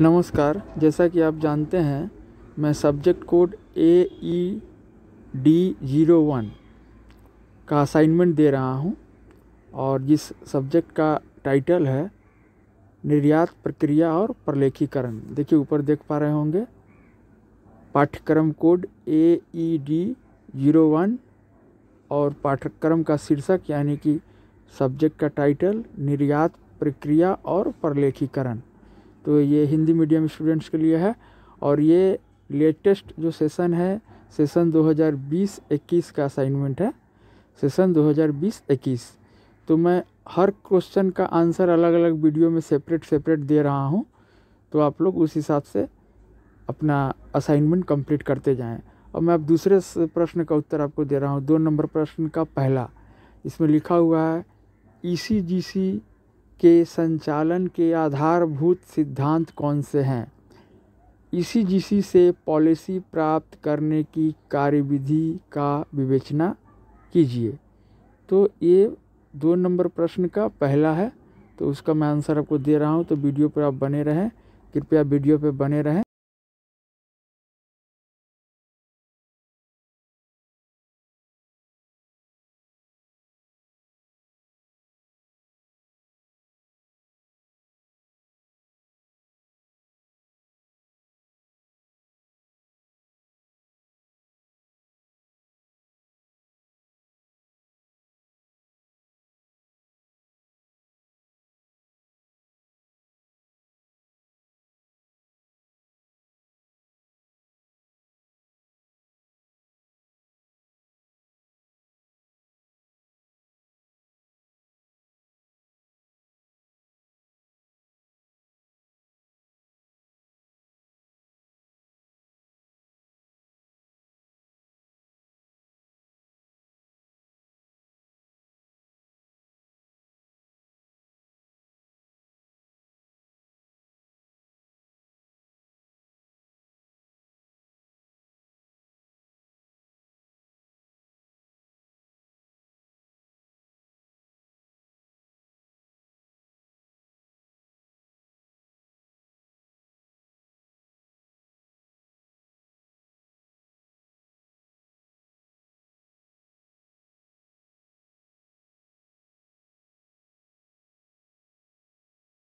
नमस्कार जैसा कि आप जानते हैं मैं subject code A E D zero one का असाइनमेंट दे रहा हूं और जिस सब्जेक्ट का टाइटल है निर्यात प्रक्रिया और प्रलेखीकरण देखिए ऊपर देख पा रहे होंगे पाठ्यक्रम code A E D zero one और पाठ्यक्रम का शीर्षक यानी कि सब्जेक्ट का टाइटल निर्यात प्रक्रिया और प्रलेखीकरण तो ये हिंदी मीडियम स्टूडेंट्स के लिए है और ये लेटेस्ट जो सेशन है सेशन 2020-21 का असाइनमेंट है सेशन 2020-21 तो मैं हर क्वेश्चन का आंसर अलग अलग वीडियो में सेपरेट सेपरेट दे रहा हूँ तो आप लोग उस हिसाब से अपना असाइनमेंट कंप्लीट करते जाएं और मैं अब दूसरे प्रश्न का उत्तर आपको दे रहा हूँ दो नंबर प्रश्न का पहला इसमें लिखा हुआ है ई सी जी सी के संचालन के आधारभूत सिद्धांत कौन से हैं इसी जिसी से पॉलिसी प्राप्त करने की कार्यविधि का विवेचना कीजिए तो ये दो नंबर प्रश्न का पहला है तो उसका मैं आंसर आपको दे रहा हूँ तो वीडियो पर आप बने रहें कृपया वीडियो पर बने रहें